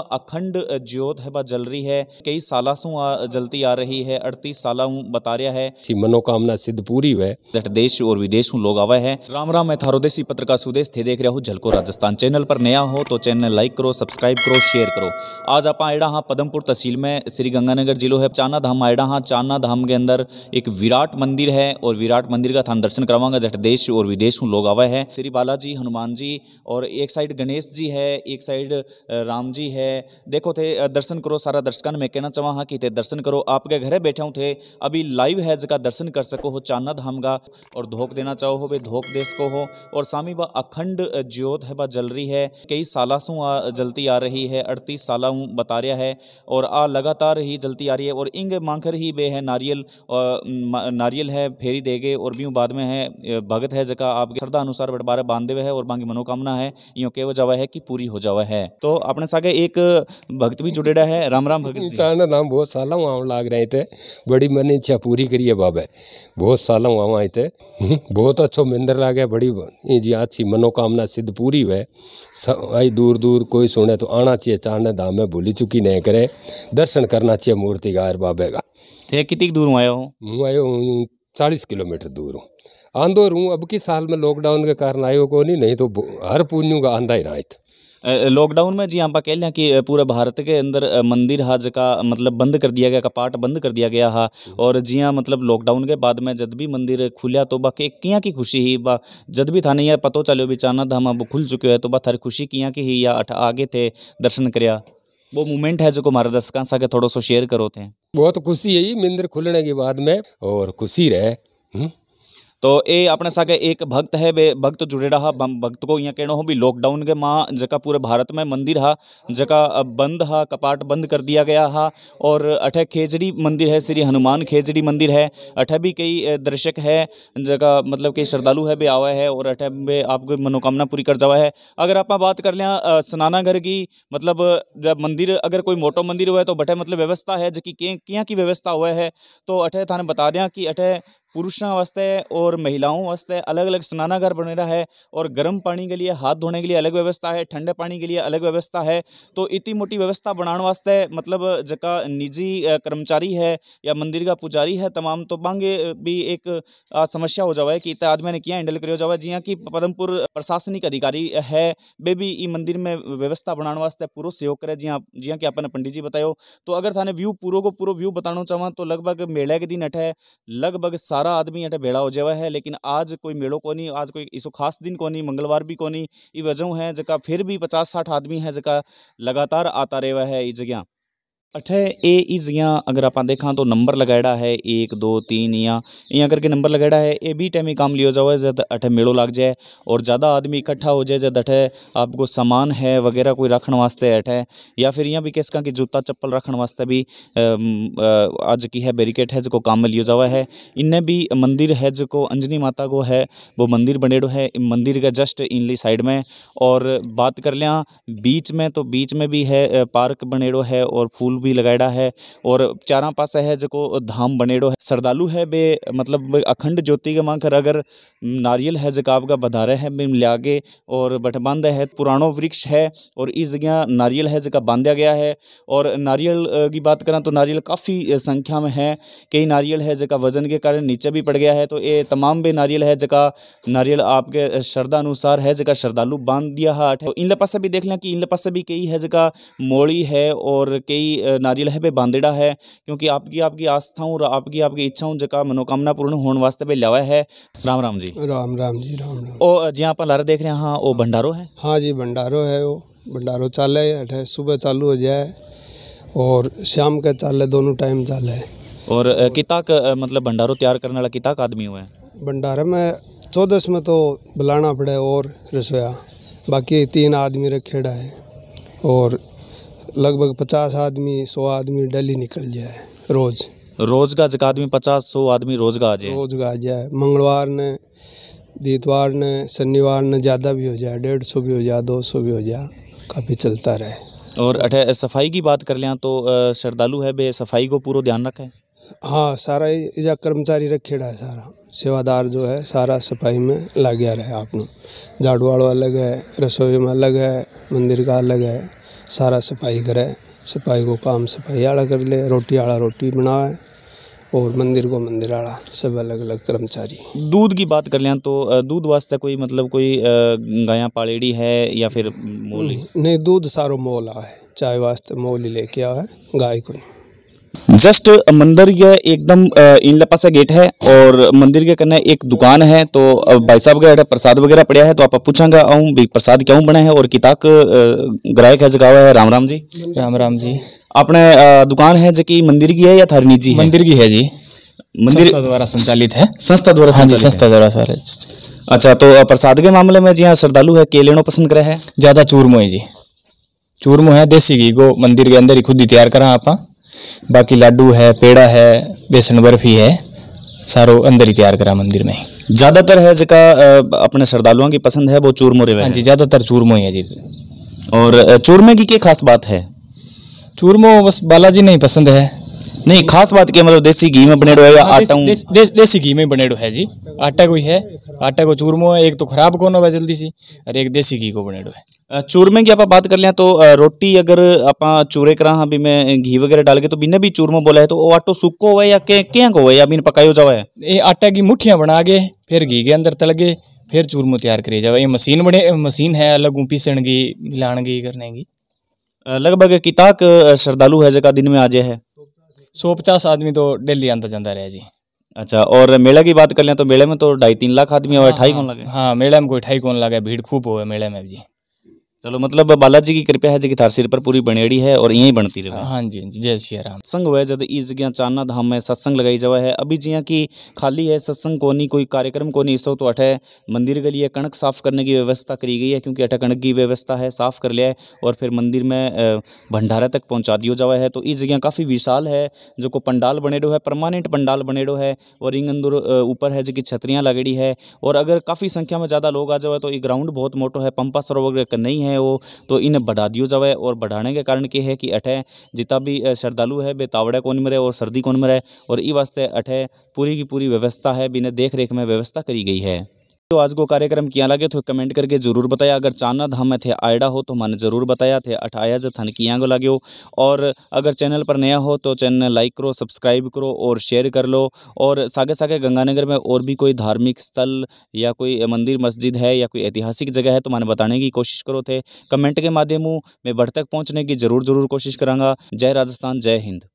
अखंड ज्योत है जल रही है कई साल जलती आ रही है अड़तीस साल बता रहा है मनोकामना सिद्ध पूरी हुए देश और विदेश लोग आवा है राम राम मैं थारो देसी पत्रकार सुदेश थे देख रहा हूँ झलको राजस्थान चैनल पर नया हो तो चैनल लाइक करो सब्सक्राइब करो शेयर करो आज आप आयड़ा हाँ पदमपुर तहसील में श्री गंगानगर जिलो है चाना धाम आयड़ा हाँ चाना धाम के अंदर एक विराट मंदिर है और विराट मंदिर का थान दर्शन करवाऊंगा जट देश और विदेश लोग आवा है श्री बालाजी हनुमान जी और एक साइड गणेश जी है एक साइड राम जी है है देखो थे दर्शन करो सारा दर्शकों में कहना चाहवा हाँ कि थे दर्शन करो आपके घरे बैठे हूँ थे अभी लाइव है जगह दर्शन कर सको हो चाना धाम का और धोख देना चाहो हो वे धोख दे सको हो और सामी व अखंड ज्योत है व जल रही है कई साला सू जलती आ रही है अड़तीस साल बता रहा है और आ लगातार ही जलती आ रही है और इंग मांखर ही बे है नारियल और नारियल है फेरी देगे और भी बाद में है भगत है जगह आपके श्रद्धा अनुसार बटबारा बांधे हुए है और बाकी मनोकामना है यूँ कह जावा है कि पूरी हो जावा है तो अपने सागे एक एक भक्त भी जुड़ेड़ा है राम राम ਰਾਮ इंसान का नाम बहुत साल ਬਹੁਤ लाग ਆਉਣ ਲੱਗ ਰਹੇ ਤੇ ਬੜੀ ਮਨ ਇੱਛਾ ਪੂਰੀ ਕਰੀ बहुत साल हुआ वहाँ बहुत अच्छो मंदिर लागे है बड़ी जी अच्छी मनोकामना सिद्ध पूरी हुए आई दूर दूर कोई सुने तो आना चाहिए चाणने धाम में भूली चुकी नहीं करे दर्शन करना चाहिए मूर्तिकार बाबे का कितनी दूर आयो हूँ आयो हूँ चालीस किलोमीटर दूर हूँ आंदो रू अब की साल में लॉकडाउन के कारण आयो को नहीं नहीं तो हर पुण्यू का आंधा ही रहा इतना लॉकडाउन में जी आप कह लें कि पूरे भारत के अंदर मंदिर हा जका मतलब बंद कर दिया गया कपाट बंद कर दिया गया हा और जिया हाँ, मतलब लॉकडाउन के बाद में जब भी मंदिर खुलिया तो बाकी के किया की खुशी ही बा जब भी थाने है पतो चलो भी चाना धाम अब खुल चुके हैं तो बा थारी खुशी किया की ही या आगे थे दर्शन कराया वो मोमेंट है जो को हमारे दर्शकों से थोड़ा सो शेयर करो थे बहुत खुशी है ये मंदिर खुलने के बाद में और खुशी रहे हुँ? हम्म। तो ये अपने सागे एक भक्त है बे भक्त जुड़े रहा भक्त को यहाँ कहना हो भी लॉकडाउन के माँ जगह पूरे भारत में मंदिर हा जगह बंद हा कपाट बंद कर दिया गया हा और अठे खेजड़ी मंदिर है श्री हनुमान खेजड़ी मंदिर है अठे भी कई दर्शक है जगह मतलब कई श्रद्धालु है भी आवा है और अठे बे आपको मनोकामना पूरी कर जावा है अगर आप बात कर लिया स्नानाघर की मतलब जब मंदिर अगर कोई मोटो मंदिर हुआ है तो बठे मतलब व्यवस्था है जबकि क्या की व्यवस्था हुआ है तो अठे थाने बता दें कि अठे पुरुषों वास्ते और महिलाओं वास्ते अलग अलग स्नानागार रहा है और गर्म पानी के लिए हाथ धोने के लिए अलग व्यवस्था है ठंडे पानी के लिए अलग व्यवस्था है तो इतनी मोटी व्यवस्था बनाने वास्ते मतलब जका निजी कर्मचारी है या मंदिर का पुजारी है तमाम तो बांगे भी एक समस्या हो जावे कि इतना आदमी ने क्या हैंडल करो जावे जी कि पदमपुर प्रशासनिक अधिकारी है वे भी ई मंदिर में व्यवस्था बनाने वास्ते पूरा सहयोग करे जी जी कि आपने पंडित जी बतायो तो अगर थाने व्यू पूरा को पूरा व्यू बताना चाहवा तो लगभग मेले के दिन अठे लगभग सारा सारा आदमी यहाँ भेड़ा हो जावा है लेकिन आज कोई मेड़ो को नहीं आज कोई इसो खास दिन को नहीं मंगलवार भी को नहीं ई वजह है जो फिर भी पचास साठ आदमी है जका लगातार आता रेवा है ये जगह अठह ए इज यहाँ अगर आप देखा तो नंबर लगाड़ा है एक दो तीन यहाँ यहाँ करके नंबर लगाया है ए बी टाइम ही काम लियो जाओ जब अठे मेड़ो लग जाए और ज़्यादा आदमी इकट्ठा हो जाए जब अठे आपको सामान है वगैरह कोई रखने वास्ते अठे या फिर यहाँ भी कह कि जूता चप्पल रखने वास्ते भी आज की है बैरिकेड है जो काम में लियो जावा है इन्हें भी मंदिर है जो अंजनी माता को है वो मंदिर बनेड़ो है मंदिर का जस्ट इनली साइड में और बात कर लिया बीच में तो बीच में भी है पार्क बनेड़ो है और फूल भी लगायेड़ा है और चारा पासा है जो धाम बनेडो है सरदालू है बे मतलब अखंड ज्योति के माँ कर अगर नारियल है जका आपका बधारे है लिया और बट है पुराणो वृक्ष है और इस जगह नारियल है जगह बांधा गया है और नारियल की बात करें तो नारियल काफ़ी संख्या में है कई नारियल है जगह वजन के कारण नीचे भी पड़ गया है तो ये तमाम बे नारियल है जगह नारियल आपके श्रद्धा अनुसार है जगह श्रद्धालु बांध दिया है तो इन पास भी देख लें कि इन पास भी कई है जगह मोड़ी है और कई नारियल है पे बांधेड़ा है क्योंकि आपकी आपकी आस्थाओं और आपकी आपकी इच्छाओं जगह मनोकामना पूर्ण होने वास्ते पे लिया है राम राम जी राम राम जी राम राम ओ जी आप लारा देख रहे हैं हाँ वो भंडारो है हाँ जी भंडारो है वो भंडारो चाले है सुबह चालू हो जाए और शाम का है दोनों टाइम है और किता मतलब भंडारो तैयार करने वाला किता आदमी हुआ है भंडारा में चौदस में तो बुलाना पड़े और रसोया बाकी तीन आदमी रखेड़ा है और लगभग पचास आदमी सौ आदमी डेली निकल जाए रोज़ रोज़ का जो आदमी पचास सौ आदमी रोज़ का आ जाए रोज़ का आ जाए मंगलवार ने इतवार ने शनिवार ने ज़्यादा भी हो जाए डेढ़ सौ भी हो जाए दो सौ भी हो जाए काफ़ी चलता रहे और अठे सफाई की बात कर लें तो श्रद्धालु है बे सफाई को पूरा ध्यान रखे हाँ सारा या कर्मचारी रखेड़ा है सारा सेवादार जो है सारा सफाई में लग गया रहे आपने झाड़ू वाड़ो अलग है रसोई में अलग है मंदिर का अलग है सारा सफाई करे सफाई को काम सफाई आला कर ले रोटी आड़ा रोटी बनावे और मंदिर को मंदिर आड़ा सब अलग अलग कर्मचारी दूध की बात कर लें तो दूध वास्ते कोई मतलब कोई गाय पालेड़ी है या फिर मोल नहीं दूध सारो मोल आ है चाय वास्ते मोल ही लेके है गाय को नहीं जस्ट मंदिर के एकदम इन लपा सा गेट है और मंदिर के कन्या एक दुकान है तो भाई साहब का प्रसाद वगैरह पड़ा है तो आप पूछागा आऊँ भाई प्रसाद क्यों बना है और किताक ग्राहक है जगह है राम राम जी राम राम जी अपने दुकान है जो कि मंदिर की है या थारी जी मंदिर की है जी मंदिर द्वारा संचालित है संस्था द्वारा हाँ जी संस्था द्वारा संचालित अच्छा तो प्रसाद के मामले में जी हाँ श्रद्धालु है के लेना पसंद करे है ज्यादा चूरमो है जी चूरमो है देसी घी को मंदिर के अंदर ही खुद ही तैयार करा आप हाँ। बाकी लाडू है पेड़ा है बेसन बर्फी है सारो अंदर ही तैयार करा मंदिर में ज़्यादातर है जिसका अपने श्रद्धालुओं की पसंद है वो चूरमो रेवे हाँ जी ज़्यादातर चूरमो ही है जी और चूरमे की क्या खास बात है चूरमो बस बालाजी नहीं पसंद है नहीं खास बात क्या मतलब देसी घी में बनेड़ो है या हाँ, आटा देस, देस, देसी घी में बनेड़ो है जी आटा कोई है आटा को चूरमो है एक तो खराब कौन होगा जल्दी सी और एक देसी घी को बनेड़ो है चूरमे की आप बात कर लें तो रोटी अगर आप चूरे करा हाँ भी मैं घी वगैरह डाल के तो बिना भी चूरमो बोला है तो वो आटो सूखो हुआ है या के क्या हुआ है या बिन पकायो जावा है ये आटा की मुठियाँ बना गए फिर घी के अंदर तल गए फिर चूरमो तैयार करिए जावा ये मशीन बने मशीन है अलग पीसण की मिलान की करने की लगभग किताक श्रद्धालु है जगह दिन में आ जाए है सौ पचास आदमी तो डेली आता जाता रहे जी अच्छा और मेले की बात कर लें तो मेले में तो ढाई तीन लाख आदमी हाँ, हाँ, लगे हाँ मेले में कोई ठाई कौन लगे भीड़ खूब हो मेले में जी चलो मतलब बालाजी की कृपा है जी थार सिर पर पूरी बनेड़ी है और यहीं बनती रही हाँ जी हाँ जी जय सिया राम संग हुआ जब इस जगह चाना धाम में सत्संग लगाई जावा है अभी जिया की खाली है सत्संग कोनी कोई कार्यक्रम कोनी इस तो अठे मंदिर के लिए कणक साफ करने की व्यवस्था करी गई है क्योंकि अठे कणक की व्यवस्था है साफ कर लिया है और फिर मंदिर में भंडारा तक पहुँचा दिया जावा है तो इस जगह काफ़ी विशाल है जो को पंडाल बनेडो है परमानेंट पंडाल बनेडो है और इंग अंदर ऊपर है जी छतरियाँ लगेड़ी है और अगर काफ़ी संख्या में ज़्यादा लोग आ जाए तो ये ग्राउंड बहुत मोटो है पंपा सरोवर नहीं है हैं वो तो इन्हें बढ़ा दियो जावे और बढ़ाने के कारण के है कि अठे जितना भी श्रद्धालु है बे कौन मरे और सर्दी कौन मरे और इस वास्ते अठे पूरी की पूरी व्यवस्था है बिना देख रेख में व्यवस्था करी गई है तो आज को कार्यक्रम किया लगे तो कमेंट करके जरूर बताया अगर चाना धाम में थे आयडा हो तो मैंने जरूर बताया थे अठाया ज थन किया को लगे हो और अगर चैनल पर नया हो तो चैनल लाइक करो सब्सक्राइब करो और शेयर कर लो और सागे सागे गंगानगर में और भी कोई धार्मिक स्थल या कोई मंदिर मस्जिद है या कोई ऐतिहासिक जगह है तो मैंने बताने की कोशिश करो थे कमेंट के माध्यम में बढ़ तक पहुँचने की जरूर जरूर कोशिश कराँगा जय राजस्थान जय हिंद